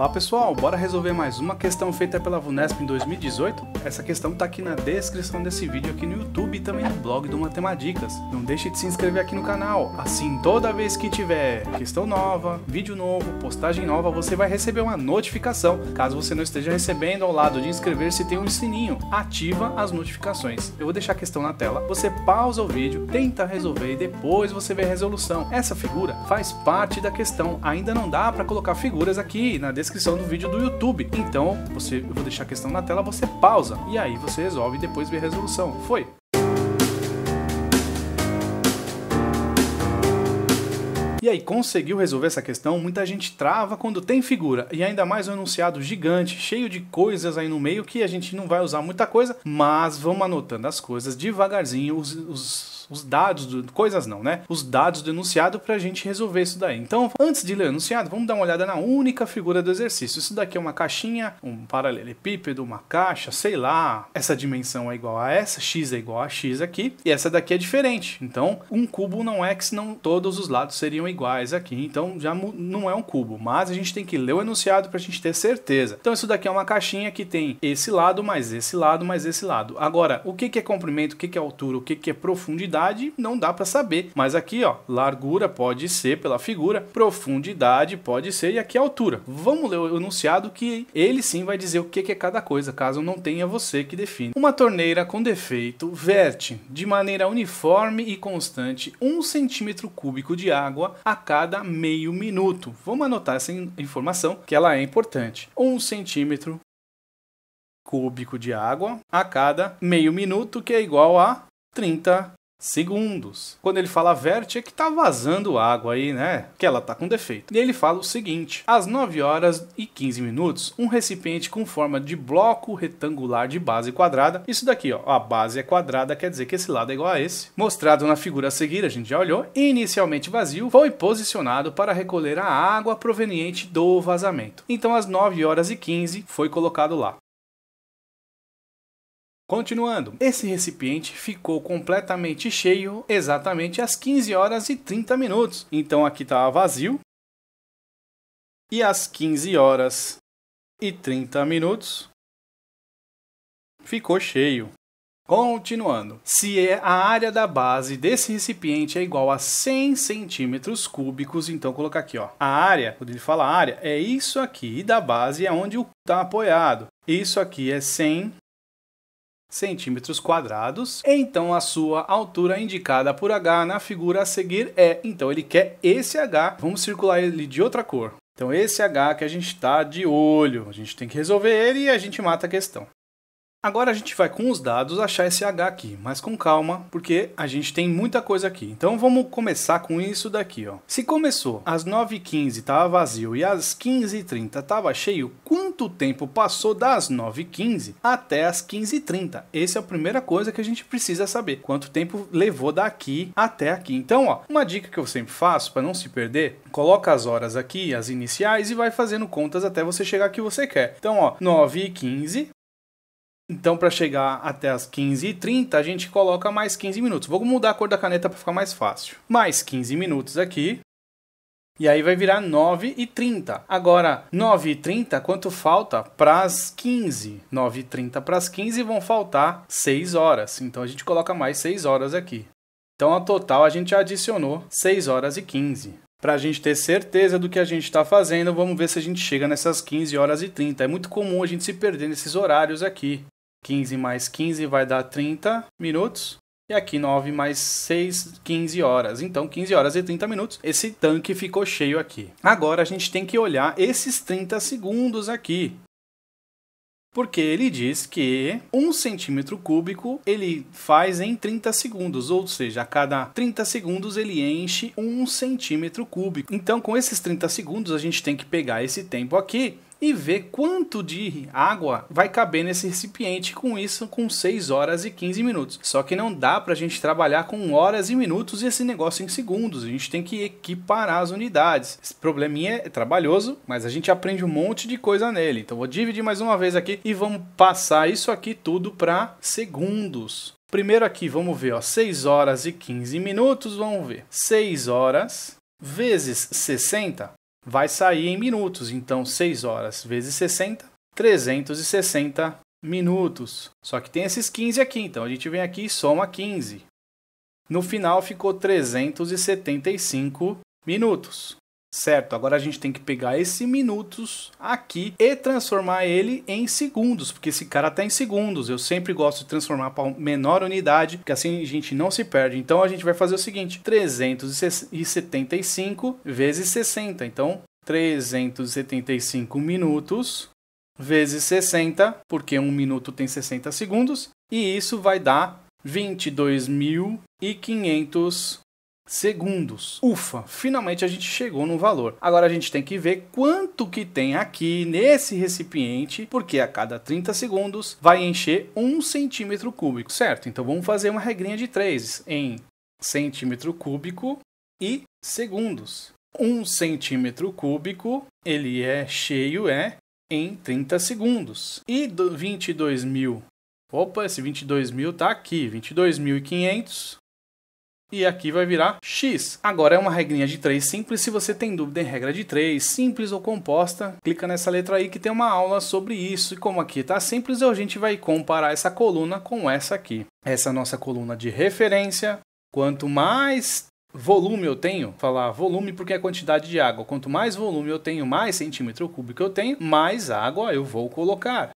Olá pessoal, bora resolver mais uma questão feita pela Vunesp em 2018? Essa questão está aqui na descrição desse vídeo aqui no YouTube e também no blog do Matemadicas. Não deixe de se inscrever aqui no canal, assim toda vez que tiver questão nova, vídeo novo, postagem nova, você vai receber uma notificação. Caso você não esteja recebendo, ao lado de inscrever-se tem um sininho, ativa as notificações. Eu vou deixar a questão na tela, você pausa o vídeo, tenta resolver e depois você vê a resolução. Essa figura faz parte da questão, ainda não dá para colocar figuras aqui na descrição descrição do vídeo do YouTube. Então, você, eu vou deixar a questão na tela, você pausa e aí você resolve e depois vê a resolução. Foi! E aí, conseguiu resolver essa questão? Muita gente trava quando tem figura, e ainda mais um enunciado gigante, cheio de coisas aí no meio que a gente não vai usar muita coisa, mas vamos anotando as coisas devagarzinho, os, os os dados, do, coisas não, né? Os dados do enunciado para a gente resolver isso daí. Então, antes de ler o enunciado, vamos dar uma olhada na única figura do exercício. Isso daqui é uma caixinha, um paralelepípedo, uma caixa, sei lá. Essa dimensão é igual a essa, x é igual a x aqui, e essa daqui é diferente. Então, um cubo não é que senão todos os lados seriam iguais aqui. Então, já não é um cubo, mas a gente tem que ler o enunciado para a gente ter certeza. Então, isso daqui é uma caixinha que tem esse lado, mais esse lado, mais esse lado. Agora, o que é comprimento, o que é altura, o que é profundidade? não dá para saber, mas aqui ó, largura pode ser pela figura, profundidade pode ser e aqui a altura. Vamos ler o enunciado que ele sim vai dizer o que é cada coisa, caso não tenha você que define. Uma torneira com defeito verte de maneira uniforme e constante um centímetro cúbico de água a cada meio minuto. Vamos anotar essa informação que ela é importante. Um centímetro cúbico de água a cada meio minuto, que é igual a 30 segundos. Quando ele fala verte é que tá vazando água aí, né? Que ela tá com defeito. E ele fala o seguinte: às 9 horas e 15 minutos, um recipiente com forma de bloco retangular de base quadrada. Isso daqui, ó, a base é quadrada, quer dizer que esse lado é igual a esse, mostrado na figura a seguir, a gente já olhou, inicialmente vazio, foi posicionado para recolher a água proveniente do vazamento. Então às 9 horas e 15 foi colocado lá. Continuando, esse recipiente ficou completamente cheio exatamente às 15 horas e 30 minutos. Então aqui estava tá vazio. E às 15 horas e 30 minutos ficou cheio. Continuando, se é a área da base desse recipiente é igual a 100 centímetros cúbicos, então colocar aqui, ó, a área, quando ele fala área, é isso aqui, e da base é onde o está apoiado. Isso aqui é 100 centímetros quadrados, então a sua altura indicada por h na figura a seguir é, então ele quer esse h, vamos circular ele de outra cor. Então esse h que a gente está de olho, a gente tem que resolver ele e a gente mata a questão. Agora a gente vai com os dados achar esse H aqui, mas com calma, porque a gente tem muita coisa aqui. Então vamos começar com isso daqui, ó. Se começou às 9h15 estava vazio e às 15h30 estava cheio, quanto tempo passou das 9h15 até as 15h30? Essa é a primeira coisa que a gente precisa saber, quanto tempo levou daqui até aqui. Então, ó, uma dica que eu sempre faço para não se perder, coloca as horas aqui, as iniciais e vai fazendo contas até você chegar que você quer. Então, ó, 9h15 então, para chegar até as 15h30, a gente coloca mais 15 minutos. Vou mudar a cor da caneta para ficar mais fácil. Mais 15 minutos aqui. E aí vai virar 9h30. Agora, 9h30, quanto falta para as 15? 9h30 para as 15 vão faltar 6 horas. Então, a gente coloca mais 6 horas aqui. Então, ao total, a gente adicionou 6 horas e 15. Para a gente ter certeza do que a gente está fazendo, vamos ver se a gente chega nessas 15 horas e 30. É muito comum a gente se perder nesses horários aqui. 15 mais 15 vai dar 30 minutos. E aqui 9 mais 6, 15 horas. Então, 15 horas e 30 minutos. Esse tanque ficou cheio aqui. Agora a gente tem que olhar esses 30 segundos aqui. Porque ele diz que um centímetro cúbico ele faz em 30 segundos, ou seja, a cada 30 segundos ele enche um centímetro cúbico. Então, com esses 30 segundos, a gente tem que pegar esse tempo aqui e ver quanto de água vai caber nesse recipiente com isso com 6 horas e 15 minutos. Só que não dá para a gente trabalhar com horas e minutos e esse negócio em segundos. A gente tem que equiparar as unidades. Esse probleminha é trabalhoso, mas a gente aprende um monte de coisa nele. Então vou dividir mais uma vez aqui e vamos passar isso aqui tudo para segundos. Primeiro aqui, vamos ver, ó, 6 horas e 15 minutos, vamos ver. 6 horas vezes 60 vai sair em minutos. Então, 6 horas vezes 60, 360 minutos. Só que tem esses 15 aqui, então a gente vem aqui e soma 15. No final ficou 375 minutos. Certo, agora a gente tem que pegar esse minutos aqui e transformar ele em segundos, porque esse cara está em segundos. Eu sempre gosto de transformar para menor unidade, porque assim a gente não se perde. Então a gente vai fazer o seguinte: 375 vezes 60. Então 375 minutos vezes 60, porque um minuto tem 60 segundos, e isso vai dar 22.500 segundos. Ufa, finalmente a gente chegou no valor. Agora a gente tem que ver quanto que tem aqui nesse recipiente, porque a cada 30 segundos vai encher um centímetro cúbico, certo? Então vamos fazer uma regrinha de três em centímetro cúbico e segundos. Um centímetro cúbico, ele é cheio, é em 30 segundos. E 22 mil, opa, esse 22 mil tá aqui, 22.500 e aqui vai virar x. Agora é uma regrinha de 3 simples, se você tem dúvida em regra de 3, simples ou composta, clica nessa letra aí que tem uma aula sobre isso, e como aqui está simples, a gente vai comparar essa coluna com essa aqui. Essa é a nossa coluna de referência, quanto mais volume eu tenho, falar volume porque é a quantidade de água, quanto mais volume eu tenho, mais centímetro cúbico eu tenho, mais água eu vou colocar.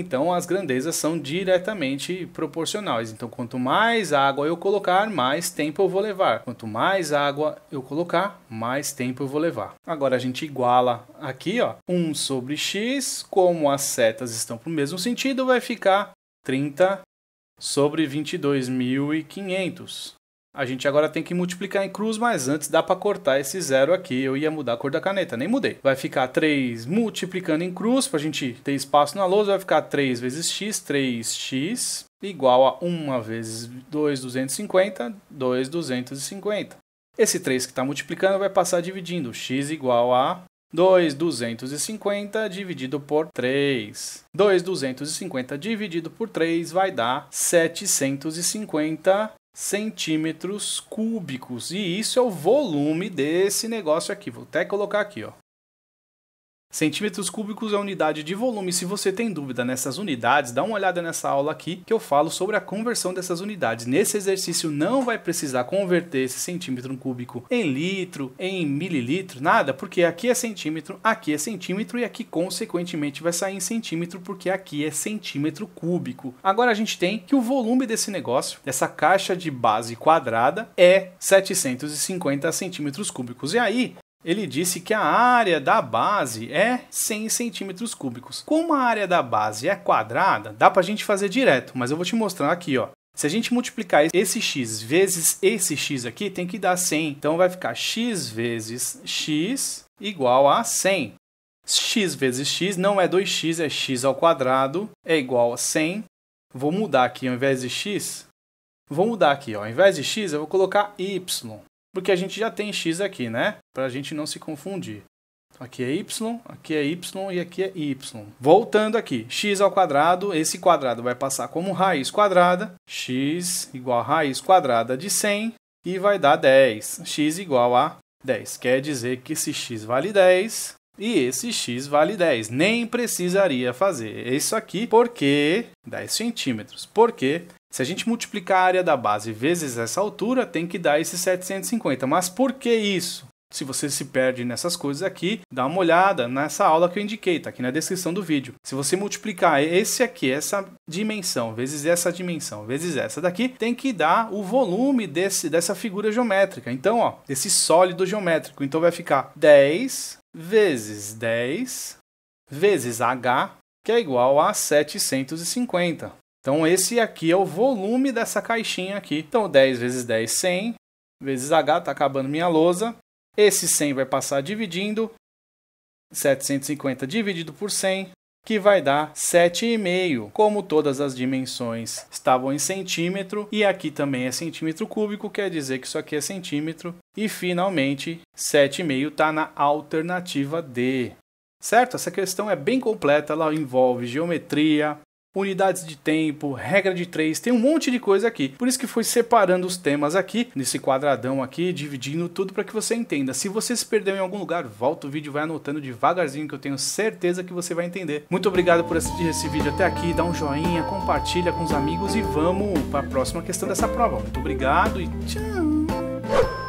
Então as grandezas são diretamente proporcionais. Então quanto mais água eu colocar, mais tempo eu vou levar. Quanto mais água eu colocar, mais tempo eu vou levar. Agora a gente iguala aqui, ó, 1 sobre x, como as setas estão para o mesmo sentido, vai ficar 30 sobre 22.500. A gente agora tem que multiplicar em cruz, mas antes dá para cortar esse zero aqui. Eu ia mudar a cor da caneta, nem mudei. Vai ficar 3 multiplicando em cruz, para a gente ter espaço na lousa, vai ficar 3 vezes x, 3x igual a 1 vezes 2, 250, 2, 250. Esse 3 que está multiplicando vai passar dividindo. x igual a 2, 250 dividido por 3. 2, 250 dividido por 3 vai dar 750 centímetros cúbicos. E isso é o volume desse negócio aqui. Vou até colocar aqui, ó. Centímetros cúbicos é a unidade de volume. Se você tem dúvida nessas unidades, dá uma olhada nessa aula aqui que eu falo sobre a conversão dessas unidades. Nesse exercício não vai precisar converter esse centímetro cúbico em litro, em mililitro, nada, porque aqui é centímetro, aqui é centímetro e aqui consequentemente vai sair em centímetro porque aqui é centímetro cúbico. Agora a gente tem que o volume desse negócio, dessa caixa de base quadrada, é 750 centímetros cúbicos. E aí ele disse que a área da base é 100 centímetros cúbicos. Como a área da base é quadrada, dá para a gente fazer direto, mas eu vou te mostrar aqui, ó. Se a gente multiplicar esse x vezes esse x aqui, tem que dar 100. Então vai ficar x vezes x igual a 100. x vezes x não é 2x, é x ao quadrado, é igual a 100. Vou mudar aqui, ao invés de x, vou mudar aqui, ó. ao invés de x, eu vou colocar y porque a gente já tem x aqui, né? Para a gente não se confundir. Aqui é y, aqui é y e aqui é y. Voltando aqui, x ao quadrado, esse quadrado vai passar como raiz quadrada, x igual a raiz quadrada de 100 e vai dar 10. x igual a 10. Quer dizer que se x vale 10, e esse x vale 10. Nem precisaria fazer isso aqui, porque 10 centímetros. Porque se a gente multiplicar a área da base vezes essa altura, tem que dar esse 750. Mas por que isso? Se você se perde nessas coisas aqui, dá uma olhada nessa aula que eu indiquei, está aqui na descrição do vídeo. Se você multiplicar esse aqui, essa dimensão, vezes essa dimensão, vezes essa daqui, tem que dar o volume desse, dessa figura geométrica. Então, ó, esse sólido geométrico. Então vai ficar 10 vezes 10 vezes H, que é igual a 750. Então, esse aqui é o volume dessa caixinha aqui. Então, 10 vezes 10, 100, vezes H, está acabando minha lousa. Esse 100 vai passar dividindo, 750 dividido por 100, que vai dar 7,5. Como todas as dimensões estavam em centímetro, e aqui também é centímetro cúbico, quer dizer que isso aqui é centímetro. E finalmente, 7,5 está na alternativa D. Certo? Essa questão é bem completa, ela envolve geometria, unidades de tempo, regra de três, tem um monte de coisa aqui. Por isso que foi separando os temas aqui, nesse quadradão aqui, dividindo tudo para que você entenda. Se você se perdeu em algum lugar, volta o vídeo e vai anotando devagarzinho que eu tenho certeza que você vai entender. Muito obrigado por assistir esse vídeo até aqui, dá um joinha, compartilha com os amigos e vamos para a próxima questão dessa prova. Muito obrigado e tchau!